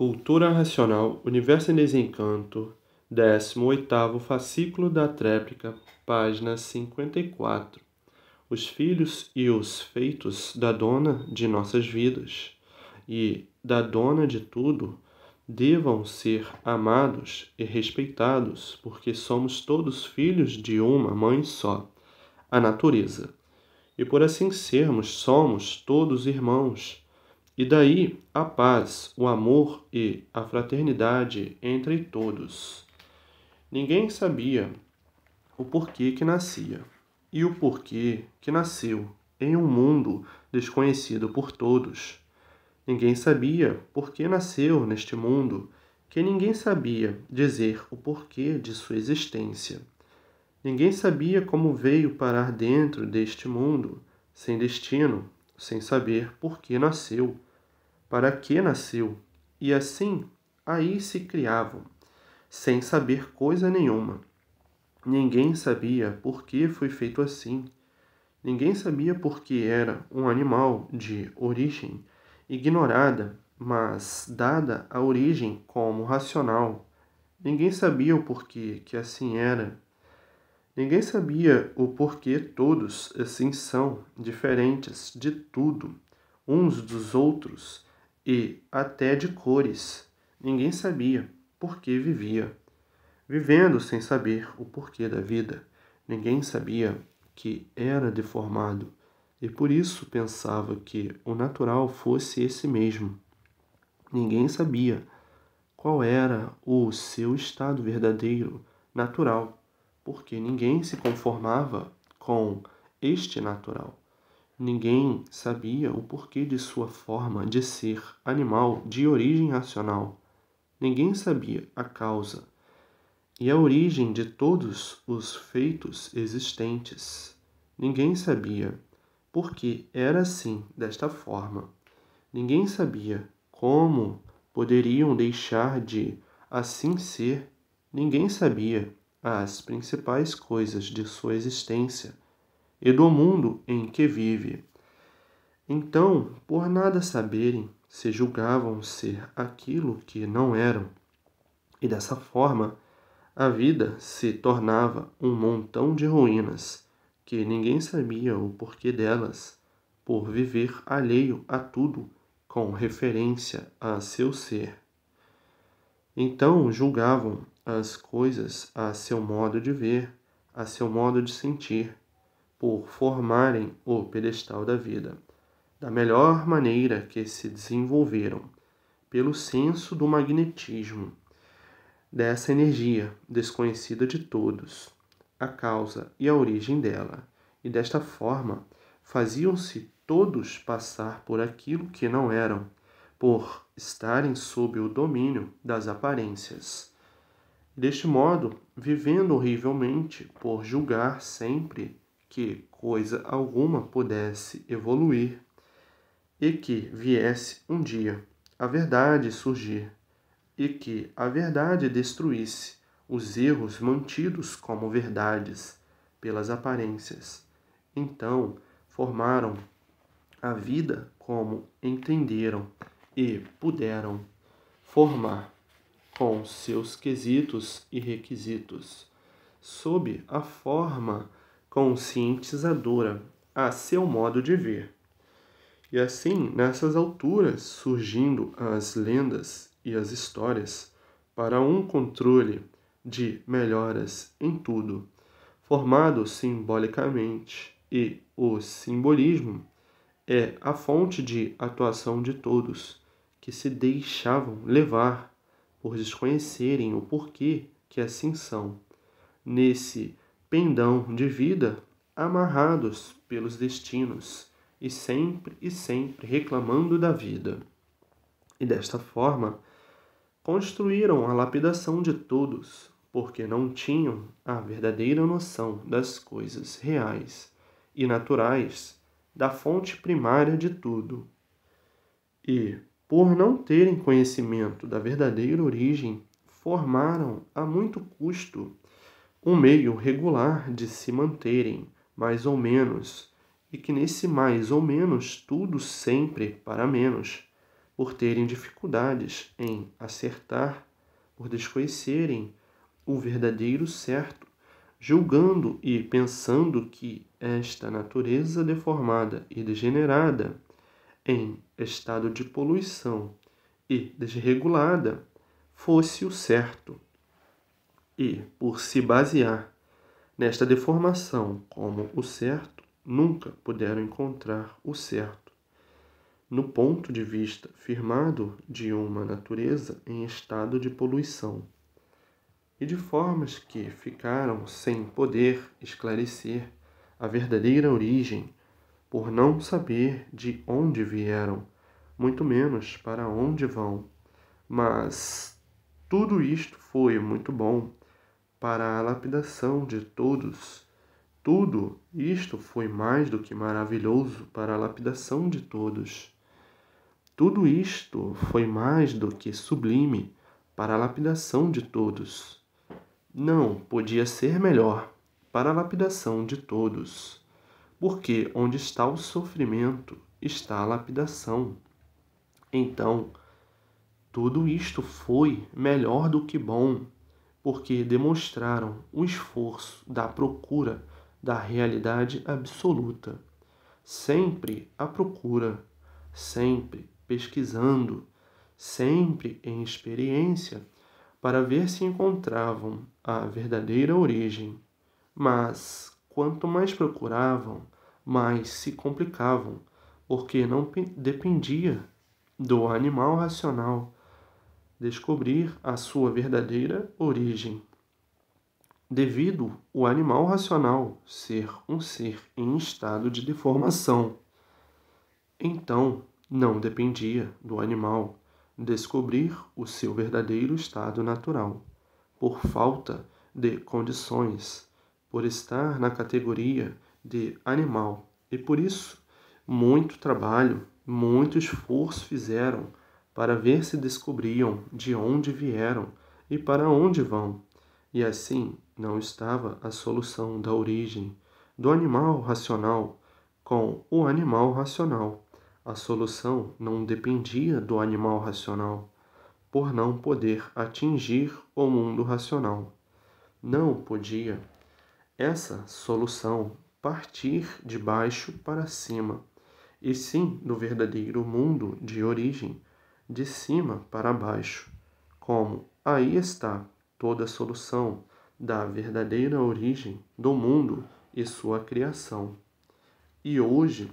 Cultura Racional, Universo em Desencanto, 18º fascículo da tréplica, página 54. Os filhos e os feitos da dona de nossas vidas e da dona de tudo devam ser amados e respeitados, porque somos todos filhos de uma mãe só, a natureza. E por assim sermos, somos todos irmãos e daí a paz, o amor e a fraternidade entre todos. Ninguém sabia o porquê que nascia e o porquê que nasceu em um mundo desconhecido por todos. Ninguém sabia por que nasceu neste mundo, que ninguém sabia dizer o porquê de sua existência. Ninguém sabia como veio parar dentro deste mundo, sem destino, sem saber por que nasceu para que nasceu, e assim aí se criavam, sem saber coisa nenhuma. Ninguém sabia por que foi feito assim. Ninguém sabia por que era um animal de origem ignorada, mas dada a origem como racional. Ninguém sabia o porquê que assim era. Ninguém sabia o porquê todos assim são, diferentes de tudo, uns dos outros e até de cores. Ninguém sabia por que vivia. Vivendo sem saber o porquê da vida, ninguém sabia que era deformado e por isso pensava que o natural fosse esse mesmo. Ninguém sabia qual era o seu estado verdadeiro, natural, porque ninguém se conformava com este natural. Ninguém sabia o porquê de sua forma de ser animal de origem racional. Ninguém sabia a causa e a origem de todos os feitos existentes. Ninguém sabia por que era assim, desta forma. Ninguém sabia como poderiam deixar de assim ser. Ninguém sabia as principais coisas de sua existência e do mundo em que vive. Então, por nada saberem, se julgavam ser aquilo que não eram, e dessa forma a vida se tornava um montão de ruínas, que ninguém sabia o porquê delas, por viver alheio a tudo com referência a seu ser. Então julgavam as coisas a seu modo de ver, a seu modo de sentir, por formarem o pedestal da vida, da melhor maneira que se desenvolveram, pelo senso do magnetismo, dessa energia desconhecida de todos, a causa e a origem dela, e desta forma faziam-se todos passar por aquilo que não eram, por estarem sob o domínio das aparências. Deste modo, vivendo horrivelmente por julgar sempre que coisa alguma pudesse evoluir e que viesse um dia a verdade surgir e que a verdade destruísse os erros mantidos como verdades pelas aparências. Então formaram a vida como entenderam e puderam formar com seus quesitos e requisitos, sob a forma conscientizadora a seu modo de ver. E assim, nessas alturas, surgindo as lendas e as histórias para um controle de melhoras em tudo, formado simbolicamente, e o simbolismo é a fonte de atuação de todos que se deixavam levar por desconhecerem o porquê que assim são. Nesse pendão de vida, amarrados pelos destinos e sempre e sempre reclamando da vida. E desta forma, construíram a lapidação de todos, porque não tinham a verdadeira noção das coisas reais e naturais da fonte primária de tudo. E, por não terem conhecimento da verdadeira origem, formaram a muito custo um meio regular de se manterem, mais ou menos, e que nesse mais ou menos tudo sempre para menos, por terem dificuldades em acertar, por desconhecerem o verdadeiro certo, julgando e pensando que esta natureza deformada e degenerada, em estado de poluição e desregulada, fosse o certo e, por se basear nesta deformação como o certo, nunca puderam encontrar o certo, no ponto de vista firmado de uma natureza em estado de poluição, e de formas que ficaram sem poder esclarecer a verdadeira origem, por não saber de onde vieram, muito menos para onde vão. Mas tudo isto foi muito bom para a lapidação de todos. Tudo isto foi mais do que maravilhoso para a lapidação de todos. Tudo isto foi mais do que sublime para a lapidação de todos. Não podia ser melhor para a lapidação de todos, porque onde está o sofrimento está a lapidação. Então, tudo isto foi melhor do que bom porque demonstraram o esforço da procura da realidade absoluta, sempre à procura, sempre pesquisando, sempre em experiência, para ver se encontravam a verdadeira origem. Mas quanto mais procuravam, mais se complicavam, porque não dependia do animal racional descobrir a sua verdadeira origem. Devido o animal racional ser um ser em estado de deformação, então não dependia do animal descobrir o seu verdadeiro estado natural, por falta de condições, por estar na categoria de animal. E por isso, muito trabalho, muito esforço fizeram para ver se descobriam de onde vieram e para onde vão. E assim não estava a solução da origem do animal racional com o animal racional. A solução não dependia do animal racional, por não poder atingir o mundo racional. Não podia essa solução partir de baixo para cima, e sim do verdadeiro mundo de origem de cima para baixo, como aí está toda a solução da verdadeira origem do mundo e sua criação. E hoje,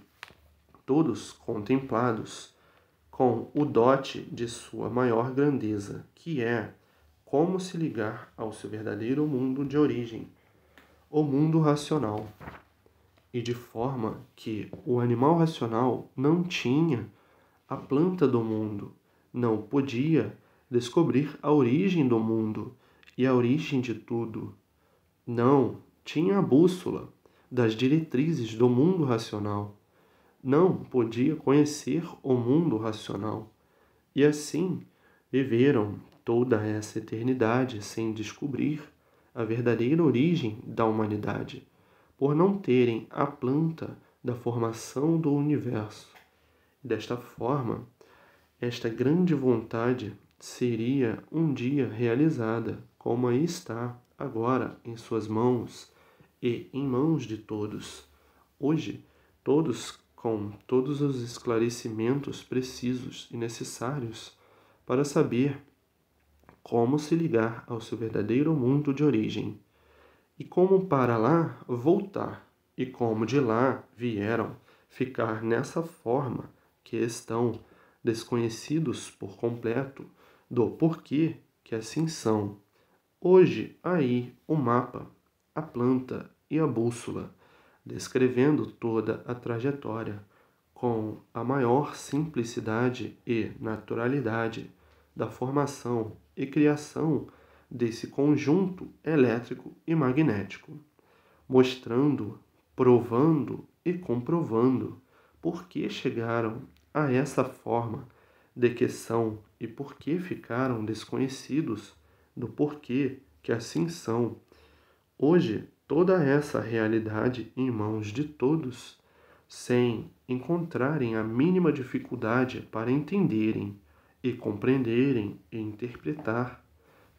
todos contemplados com o dote de sua maior grandeza, que é como se ligar ao seu verdadeiro mundo de origem, o mundo racional, e de forma que o animal racional não tinha a planta do mundo não podia descobrir a origem do mundo e a origem de tudo. Não tinha a bússola das diretrizes do mundo racional. Não podia conhecer o mundo racional. E assim viveram toda essa eternidade sem descobrir a verdadeira origem da humanidade, por não terem a planta da formação do universo. Desta forma, esta grande vontade seria um dia realizada, como aí está agora em suas mãos e em mãos de todos. Hoje, todos com todos os esclarecimentos precisos e necessários para saber como se ligar ao seu verdadeiro mundo de origem e como para lá voltar e como de lá vieram ficar nessa forma que estão desconhecidos por completo do porquê que assim são. Hoje, aí, o mapa, a planta e a bússola, descrevendo toda a trajetória com a maior simplicidade e naturalidade da formação e criação desse conjunto elétrico e magnético, mostrando, provando e comprovando por que chegaram a essa forma de que são e por que ficaram desconhecidos do porquê que assim são. Hoje, toda essa realidade em mãos de todos, sem encontrarem a mínima dificuldade para entenderem e compreenderem e interpretar,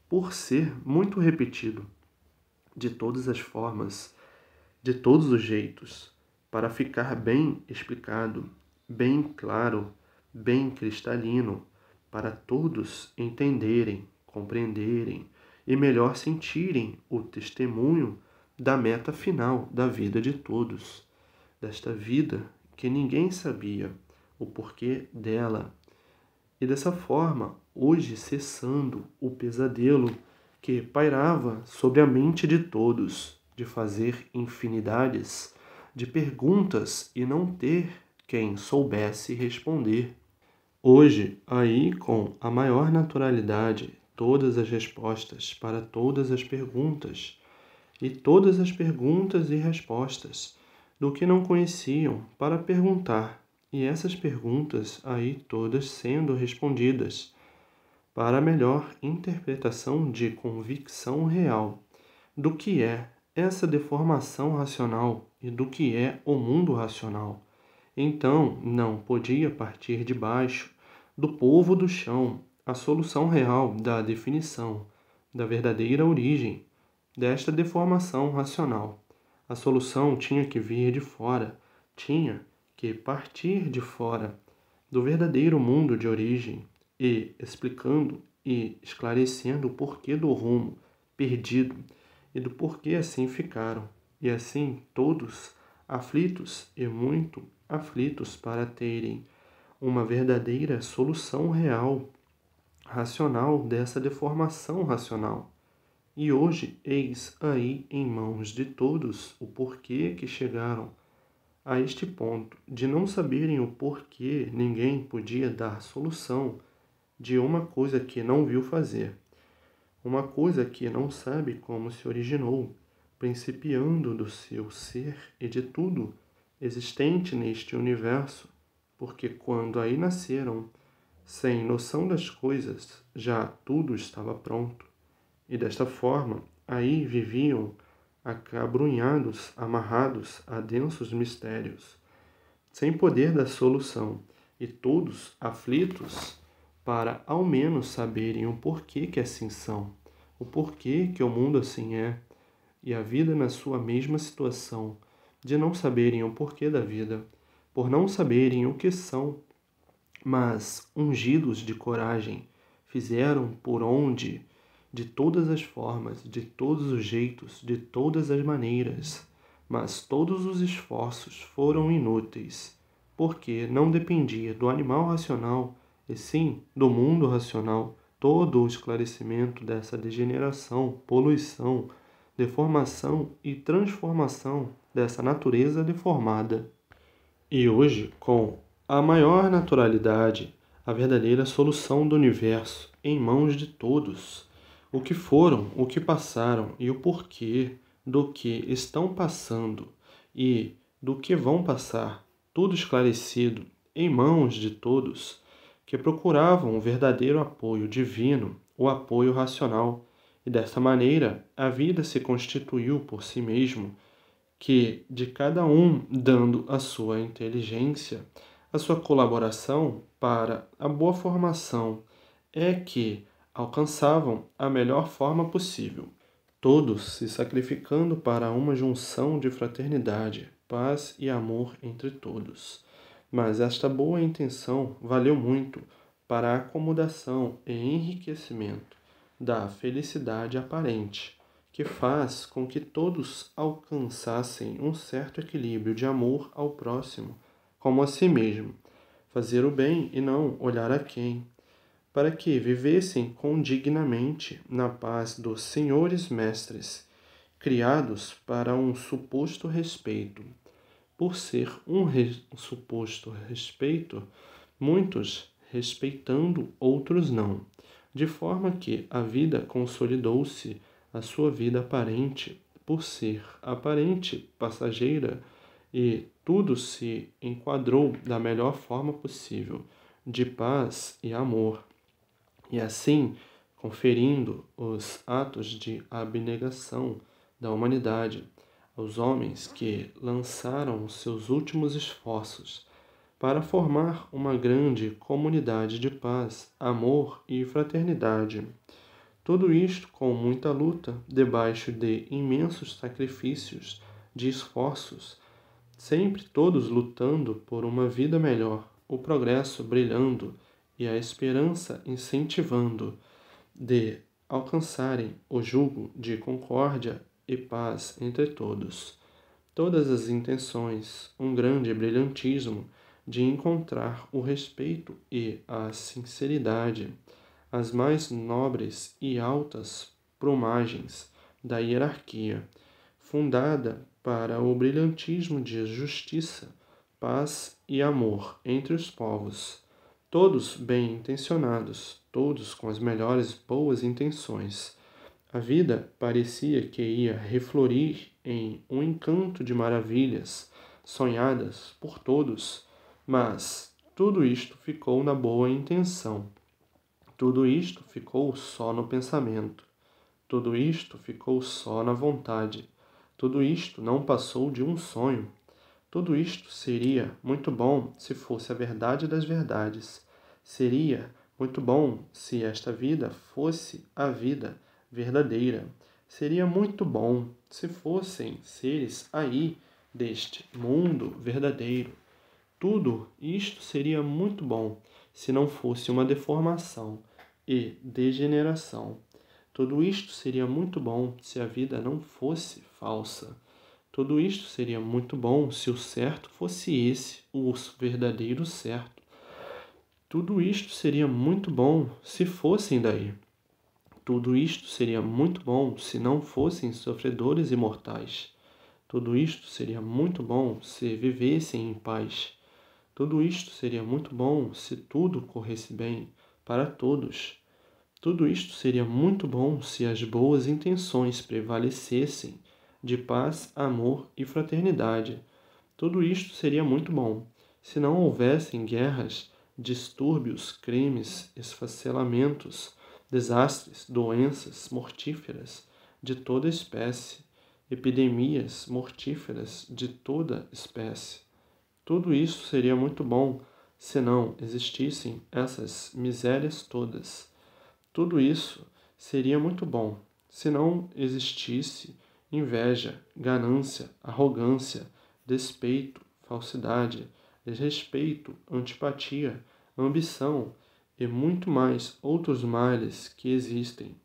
por ser muito repetido, de todas as formas, de todos os jeitos, para ficar bem explicado bem claro, bem cristalino, para todos entenderem, compreenderem e melhor sentirem o testemunho da meta final da vida de todos, desta vida que ninguém sabia o porquê dela. E dessa forma, hoje cessando o pesadelo que pairava sobre a mente de todos de fazer infinidades de perguntas e não ter quem soubesse responder. Hoje, aí com a maior naturalidade, todas as respostas para todas as perguntas e todas as perguntas e respostas do que não conheciam para perguntar, e essas perguntas aí todas sendo respondidas, para melhor interpretação de convicção real do que é essa deformação racional e do que é o mundo racional então não podia partir de baixo, do povo do chão, a solução real da definição, da verdadeira origem desta deformação racional. A solução tinha que vir de fora, tinha que partir de fora, do verdadeiro mundo de origem, e explicando e esclarecendo o porquê do rumo perdido e do porquê assim ficaram, e assim todos aflitos e muito aflitos para terem uma verdadeira solução real, racional dessa deformação racional. E hoje eis aí em mãos de todos o porquê que chegaram a este ponto de não saberem o porquê ninguém podia dar solução de uma coisa que não viu fazer, uma coisa que não sabe como se originou principiando do seu ser e de tudo existente neste universo, porque quando aí nasceram, sem noção das coisas, já tudo estava pronto, e desta forma aí viviam acabrunhados, amarrados a densos mistérios, sem poder da solução, e todos aflitos para ao menos saberem o porquê que assim são, o porquê que o mundo assim é e a vida na sua mesma situação, de não saberem o porquê da vida, por não saberem o que são, mas ungidos de coragem, fizeram por onde, de todas as formas, de todos os jeitos, de todas as maneiras, mas todos os esforços foram inúteis, porque não dependia do animal racional, e sim do mundo racional, todo o esclarecimento dessa degeneração, poluição, deformação e transformação dessa natureza deformada. E hoje, com a maior naturalidade, a verdadeira solução do universo em mãos de todos, o que foram, o que passaram e o porquê do que estão passando e do que vão passar, tudo esclarecido em mãos de todos que procuravam o verdadeiro apoio divino, o apoio racional e dessa maneira, a vida se constituiu por si mesmo, que de cada um dando a sua inteligência, a sua colaboração para a boa formação, é que alcançavam a melhor forma possível. Todos se sacrificando para uma junção de fraternidade, paz e amor entre todos. Mas esta boa intenção valeu muito para a acomodação e enriquecimento da felicidade aparente, que faz com que todos alcançassem um certo equilíbrio de amor ao próximo, como a si mesmo, fazer o bem e não olhar a quem, para que vivessem condignamente na paz dos senhores mestres, criados para um suposto respeito. Por ser um re suposto respeito, muitos respeitando, outros não de forma que a vida consolidou-se, a sua vida aparente, por ser aparente, passageira, e tudo se enquadrou da melhor forma possível, de paz e amor. E assim, conferindo os atos de abnegação da humanidade aos homens que lançaram seus últimos esforços para formar uma grande comunidade de paz, amor e fraternidade. Tudo isto com muita luta, debaixo de imensos sacrifícios, de esforços, sempre todos lutando por uma vida melhor, o progresso brilhando e a esperança incentivando de alcançarem o jugo de concórdia e paz entre todos. Todas as intenções, um grande brilhantismo de encontrar o respeito e a sinceridade, as mais nobres e altas plumagens da hierarquia, fundada para o brilhantismo de justiça, paz e amor entre os povos, todos bem intencionados, todos com as melhores boas intenções. A vida parecia que ia reflorir em um encanto de maravilhas, sonhadas por todos mas tudo isto ficou na boa intenção. Tudo isto ficou só no pensamento. Tudo isto ficou só na vontade. Tudo isto não passou de um sonho. Tudo isto seria muito bom se fosse a verdade das verdades. Seria muito bom se esta vida fosse a vida verdadeira. Seria muito bom se fossem seres aí deste mundo verdadeiro. Tudo isto seria muito bom se não fosse uma deformação e degeneração. Tudo isto seria muito bom se a vida não fosse falsa. Tudo isto seria muito bom se o certo fosse esse, o verdadeiro certo. Tudo isto seria muito bom se fossem daí. Tudo isto seria muito bom se não fossem sofredores imortais. Tudo isto seria muito bom se vivessem em paz. Tudo isto seria muito bom se tudo corresse bem para todos. Tudo isto seria muito bom se as boas intenções prevalecessem de paz, amor e fraternidade. Tudo isto seria muito bom se não houvessem guerras, distúrbios, crimes, esfacelamentos, desastres, doenças mortíferas de toda espécie, epidemias mortíferas de toda espécie. Tudo isso seria muito bom se não existissem essas misérias todas. Tudo isso seria muito bom se não existisse inveja, ganância, arrogância, despeito, falsidade, desrespeito, antipatia, ambição e muito mais outros males que existem.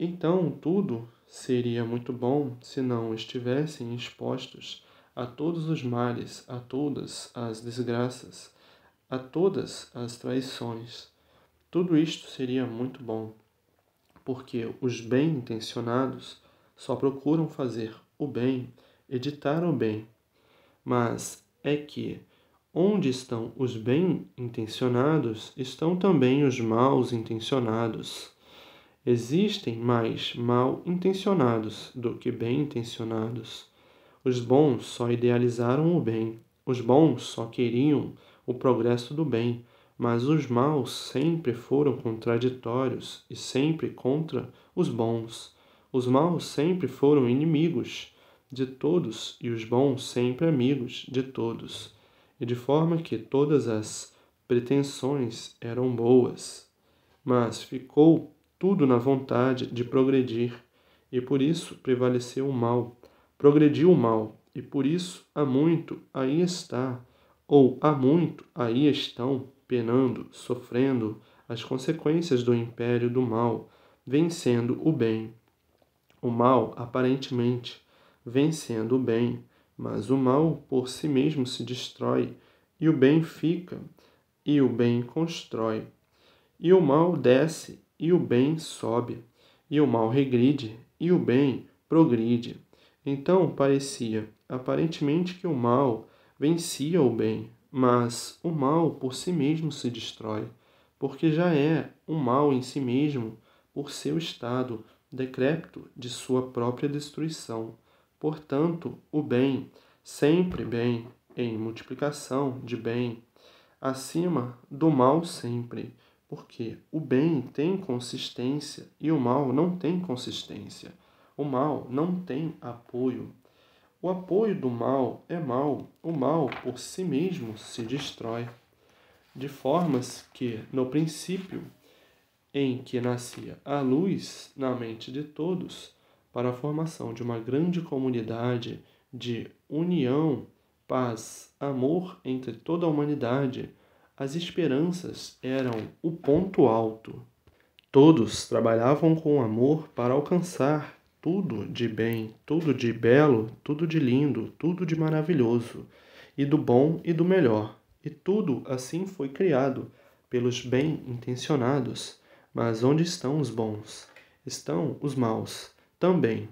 Então, tudo seria muito bom se não estivessem expostos a todos os males, a todas as desgraças, a todas as traições. Tudo isto seria muito bom, porque os bem intencionados só procuram fazer o bem, editar o bem. Mas é que, onde estão os bem intencionados, estão também os maus intencionados. Existem mais mal intencionados do que bem intencionados. Os bons só idealizaram o bem, os bons só queriam o progresso do bem, mas os maus sempre foram contraditórios e sempre contra os bons. Os maus sempre foram inimigos de todos e os bons sempre amigos de todos, e de forma que todas as pretensões eram boas. Mas ficou tudo na vontade de progredir, e por isso prevaleceu o mal, progrediu o mal, e por isso há muito aí está, ou há muito aí estão, penando, sofrendo as consequências do império do mal, vencendo o bem. O mal, aparentemente, vencendo o bem, mas o mal por si mesmo se destrói, e o bem fica, e o bem constrói. E o mal desce, e o bem sobe, e o mal regride, e o bem progride. Então parecia, aparentemente, que o mal vencia o bem, mas o mal por si mesmo se destrói, porque já é o mal em si mesmo por seu estado decrépito de sua própria destruição. Portanto, o bem, sempre bem, em multiplicação de bem, acima do mal sempre, porque o bem tem consistência e o mal não tem consistência. O mal não tem apoio. O apoio do mal é mal. O mal por si mesmo se destrói. De formas que, no princípio, em que nascia a luz na mente de todos, para a formação de uma grande comunidade de união, paz, amor entre toda a humanidade, as esperanças eram o ponto alto. Todos trabalhavam com amor para alcançar tudo de bem, tudo de belo, tudo de lindo, tudo de maravilhoso, e do bom e do melhor. E tudo assim foi criado pelos bem intencionados. Mas onde estão os bons? Estão os maus também.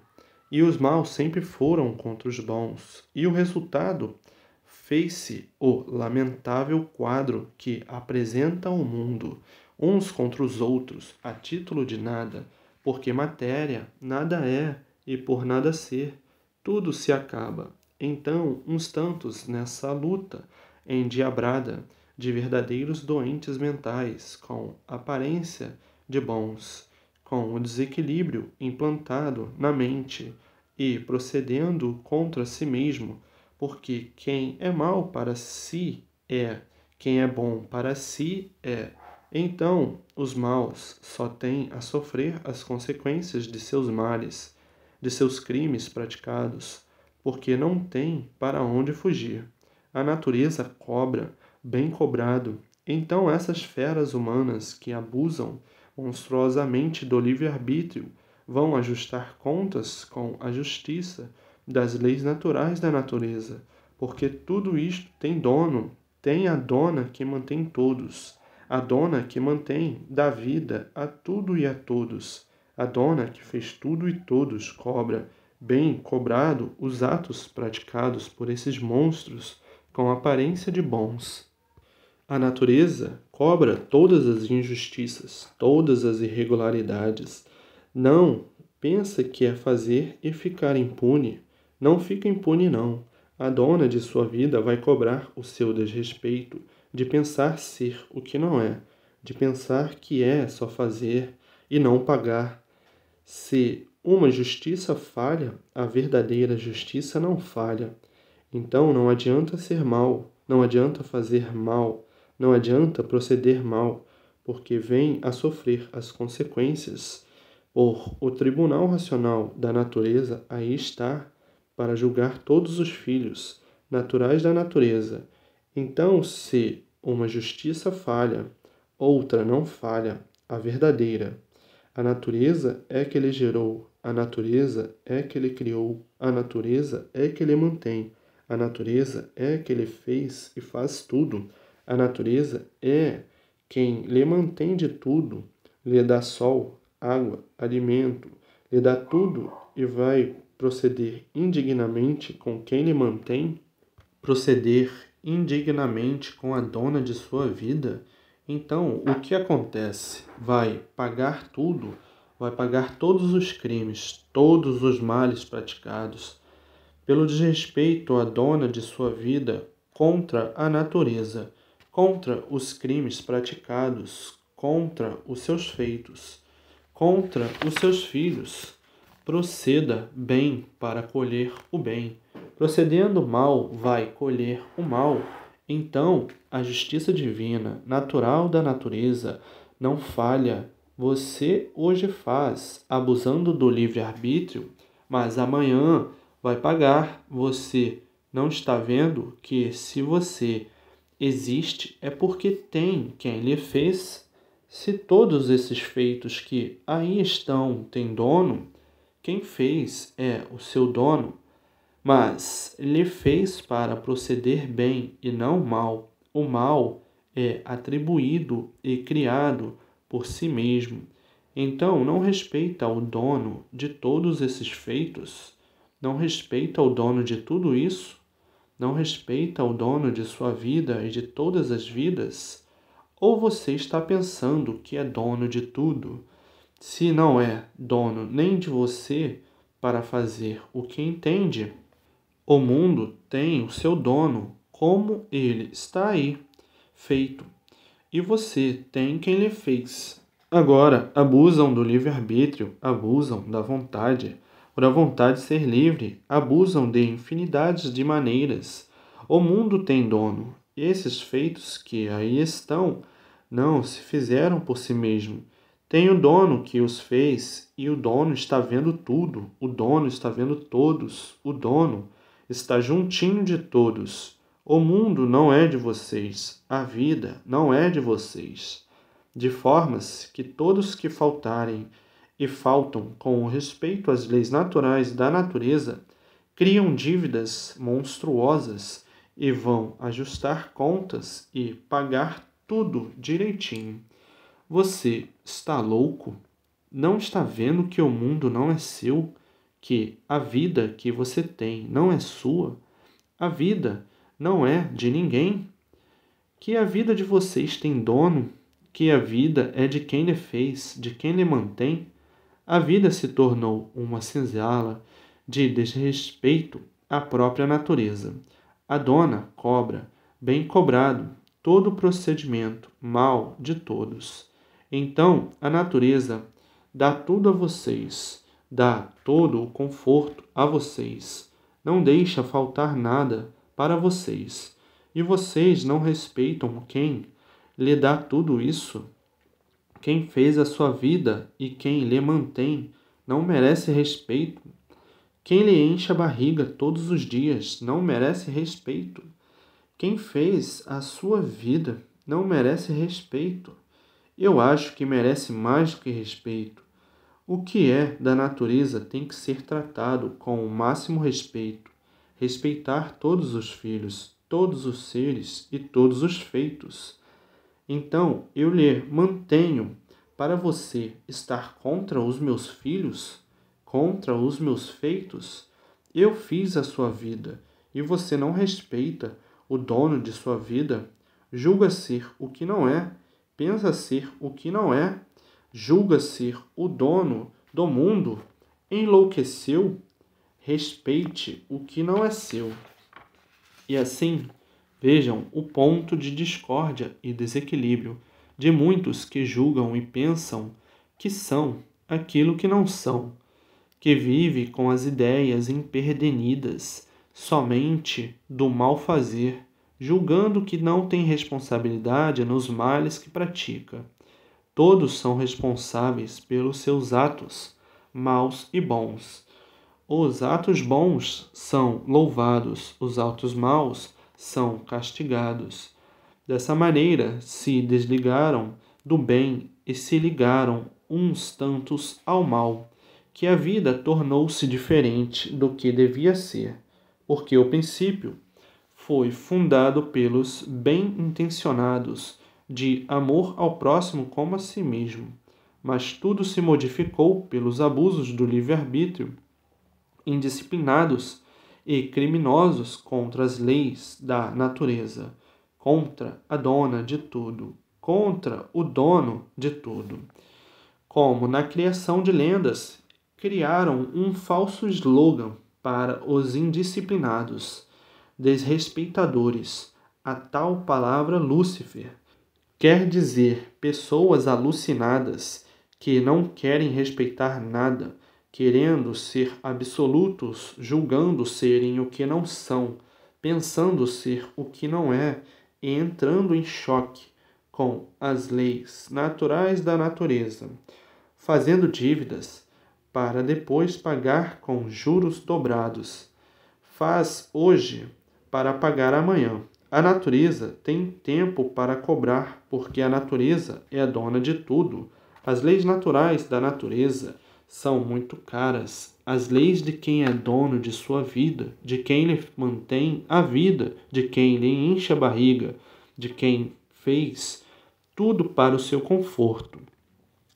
E os maus sempre foram contra os bons. E o resultado fez-se o lamentável quadro que apresenta o mundo, uns contra os outros, a título de nada porque matéria nada é e por nada ser, tudo se acaba. Então, uns tantos nessa luta endiabrada de verdadeiros doentes mentais, com aparência de bons, com o desequilíbrio implantado na mente e procedendo contra si mesmo, porque quem é mal para si é, quem é bom para si é, então, os maus só têm a sofrer as consequências de seus males, de seus crimes praticados, porque não têm para onde fugir. A natureza cobra, bem cobrado. Então, essas feras humanas que abusam monstruosamente do livre-arbítrio vão ajustar contas com a justiça das leis naturais da natureza, porque tudo isto tem dono, tem a dona que mantém todos a dona que mantém, dá vida a tudo e a todos, a dona que fez tudo e todos cobra, bem cobrado os atos praticados por esses monstros com aparência de bons. A natureza cobra todas as injustiças, todas as irregularidades. Não pensa que é fazer e ficar impune. Não fica impune, não. A dona de sua vida vai cobrar o seu desrespeito, de pensar ser o que não é, de pensar que é só fazer e não pagar. Se uma justiça falha, a verdadeira justiça não falha. Então não adianta ser mal, não adianta fazer mal, não adianta proceder mal, porque vem a sofrer as consequências. Por o tribunal racional da natureza aí está para julgar todos os filhos naturais da natureza então, se uma justiça falha, outra não falha, a verdadeira. A natureza é que ele gerou, a natureza é que ele criou, a natureza é que ele mantém, a natureza é que ele fez e faz tudo, a natureza é quem lhe mantém de tudo, lhe dá sol, água, alimento, lhe dá tudo e vai proceder indignamente com quem lhe mantém, proceder indignamente com a dona de sua vida, então o que acontece? Vai pagar tudo, vai pagar todos os crimes, todos os males praticados pelo desrespeito à dona de sua vida contra a natureza, contra os crimes praticados, contra os seus feitos, contra os seus filhos proceda bem para colher o bem. Procedendo mal, vai colher o mal. Então, a justiça divina, natural da natureza, não falha. Você hoje faz, abusando do livre-arbítrio, mas amanhã vai pagar. Você não está vendo que se você existe é porque tem quem lhe fez. Se todos esses feitos que aí estão têm dono, quem fez é o seu dono, mas lhe fez para proceder bem e não mal. O mal é atribuído e criado por si mesmo. Então não respeita o dono de todos esses feitos, não respeita o dono de tudo isso, não respeita o dono de sua vida e de todas as vidas. Ou você está pensando que é dono de tudo? se não é dono nem de você para fazer o que entende, o mundo tem o seu dono, como ele está aí, feito, e você tem quem lhe fez. Agora, abusam do livre-arbítrio, abusam da vontade, por a vontade ser livre, abusam de infinidades de maneiras. O mundo tem dono, e esses feitos que aí estão não se fizeram por si mesmo, tem o dono que os fez e o dono está vendo tudo, o dono está vendo todos, o dono está juntinho de todos. O mundo não é de vocês, a vida não é de vocês. De formas que todos que faltarem e faltam com respeito às leis naturais da natureza criam dívidas monstruosas e vão ajustar contas e pagar tudo direitinho. Você está louco? Não está vendo que o mundo não é seu? Que a vida que você tem não é sua? A vida não é de ninguém? Que a vida de vocês tem dono? Que a vida é de quem lhe fez, de quem lhe mantém? A vida se tornou uma senzala de desrespeito à própria natureza. A dona cobra, bem cobrado, todo o procedimento mal de todos. Então a natureza dá tudo a vocês, dá todo o conforto a vocês, não deixa faltar nada para vocês. E vocês não respeitam quem lhe dá tudo isso? Quem fez a sua vida e quem lhe mantém não merece respeito. Quem lhe enche a barriga todos os dias não merece respeito. Quem fez a sua vida não merece respeito eu acho que merece mais do que respeito. O que é da natureza tem que ser tratado com o máximo respeito, respeitar todos os filhos, todos os seres e todos os feitos. Então eu lhe mantenho para você estar contra os meus filhos, contra os meus feitos. Eu fiz a sua vida e você não respeita o dono de sua vida, julga ser o que não é pensa ser o que não é, julga ser o dono do mundo, enlouqueceu, respeite o que não é seu. E assim, vejam o ponto de discórdia e desequilíbrio de muitos que julgam e pensam que são aquilo que não são, que vive com as ideias imperdenidas somente do mal fazer julgando que não tem responsabilidade nos males que pratica. Todos são responsáveis pelos seus atos, maus e bons. Os atos bons são louvados, os atos maus são castigados. Dessa maneira, se desligaram do bem e se ligaram uns tantos ao mal, que a vida tornou-se diferente do que devia ser, porque o princípio foi fundado pelos bem-intencionados, de amor ao próximo como a si mesmo. Mas tudo se modificou pelos abusos do livre-arbítrio, indisciplinados e criminosos contra as leis da natureza, contra a dona de tudo, contra o dono de tudo. Como na criação de lendas, criaram um falso slogan para os indisciplinados desrespeitadores. A tal palavra Lúcifer quer dizer pessoas alucinadas que não querem respeitar nada, querendo ser absolutos, julgando serem o que não são, pensando ser o que não é e entrando em choque com as leis naturais da natureza, fazendo dívidas para depois pagar com juros dobrados. Faz hoje para pagar amanhã. A natureza tem tempo para cobrar, porque a natureza é dona de tudo. As leis naturais da natureza são muito caras. As leis de quem é dono de sua vida, de quem lhe mantém a vida, de quem lhe enche a barriga, de quem fez tudo para o seu conforto.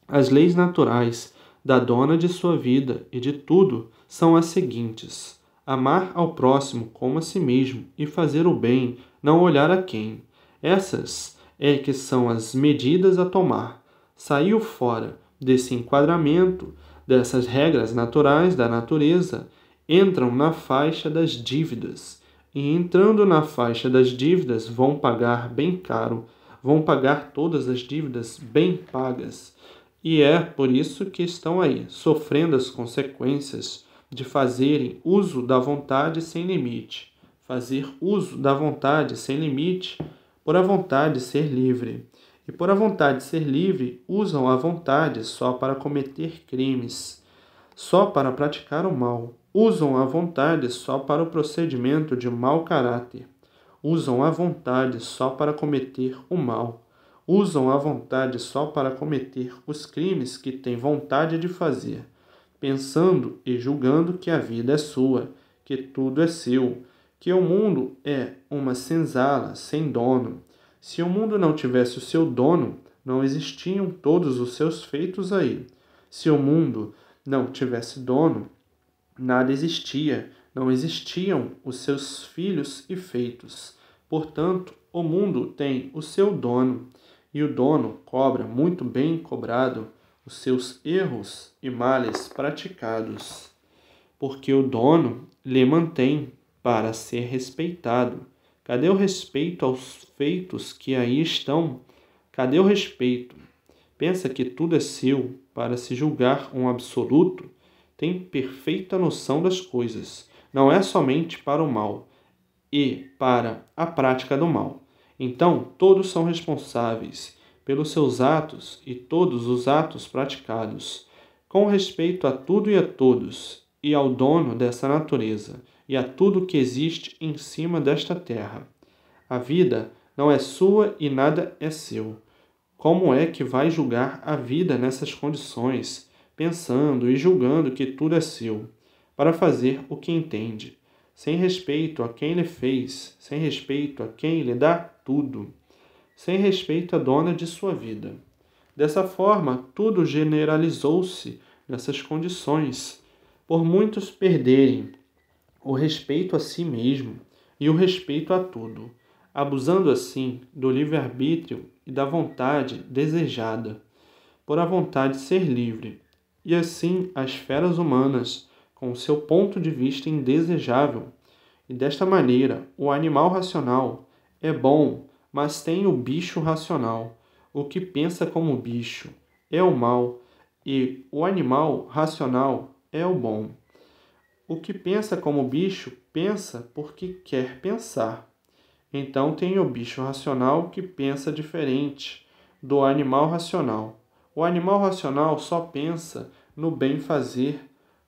As leis naturais da dona de sua vida e de tudo são as seguintes: amar ao próximo como a si mesmo e fazer o bem, não olhar a quem. Essas é que são as medidas a tomar. Saiu fora desse enquadramento, dessas regras naturais da natureza, entram na faixa das dívidas. E entrando na faixa das dívidas, vão pagar bem caro, vão pagar todas as dívidas bem pagas. E é por isso que estão aí, sofrendo as consequências de fazerem uso da vontade sem limite. Fazer uso da vontade sem limite, por a vontade ser livre. E por a vontade ser livre, usam a vontade só para cometer crimes, só para praticar o mal. Usam a vontade só para o procedimento de mau caráter. Usam a vontade só para cometer o mal. Usam a vontade só para cometer os crimes que têm vontade de fazer pensando e julgando que a vida é sua, que tudo é seu, que o mundo é uma senzala sem dono. Se o mundo não tivesse o seu dono, não existiam todos os seus feitos aí. Se o mundo não tivesse dono, nada existia, não existiam os seus filhos e feitos. Portanto, o mundo tem o seu dono, e o dono cobra muito bem cobrado os seus erros e males praticados, porque o dono lhe mantém para ser respeitado. Cadê o respeito aos feitos que aí estão? Cadê o respeito? Pensa que tudo é seu para se julgar um absoluto? Tem perfeita noção das coisas. Não é somente para o mal e para a prática do mal. Então, todos são responsáveis pelos seus atos e todos os atos praticados, com respeito a tudo e a todos, e ao dono dessa natureza, e a tudo que existe em cima desta terra. A vida não é sua e nada é seu. Como é que vai julgar a vida nessas condições, pensando e julgando que tudo é seu, para fazer o que entende, sem respeito a quem lhe fez, sem respeito a quem lhe dá tudo? sem respeito à dona de sua vida. Dessa forma, tudo generalizou-se nessas condições, por muitos perderem o respeito a si mesmo e o respeito a tudo, abusando assim do livre-arbítrio e da vontade desejada, por a vontade ser livre, e assim as feras humanas, com o seu ponto de vista indesejável, e desta maneira o animal racional é bom mas tem o bicho racional, o que pensa como bicho, é o mal, e o animal racional é o bom. O que pensa como bicho pensa porque quer pensar. Então tem o bicho racional que pensa diferente do animal racional. O animal racional só pensa no bem fazer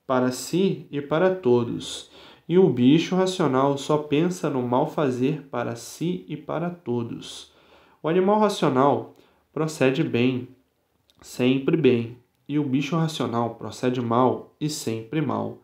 para si e para todos. E o bicho racional só pensa no mal fazer para si e para todos. O animal racional procede bem, sempre bem, e o bicho racional procede mal e sempre mal.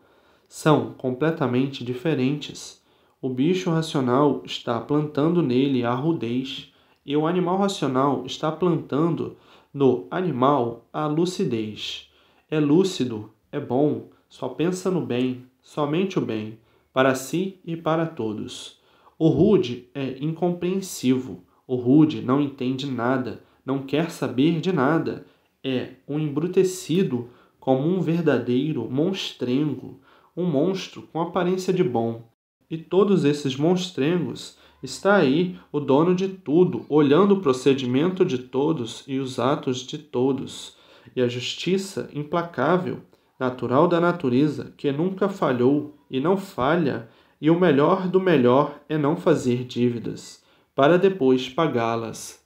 São completamente diferentes. O bicho racional está plantando nele a rudez, e o animal racional está plantando no animal a lucidez. É lúcido, é bom, só pensa no bem, somente o bem para si e para todos. O rude é incompreensivo, o rude não entende nada, não quer saber de nada, é um embrutecido como um verdadeiro monstrengo, um monstro com aparência de bom. E todos esses monstrengos está aí o dono de tudo, olhando o procedimento de todos e os atos de todos. E a justiça implacável natural da natureza, que nunca falhou e não falha, e o melhor do melhor é não fazer dívidas, para depois pagá-las.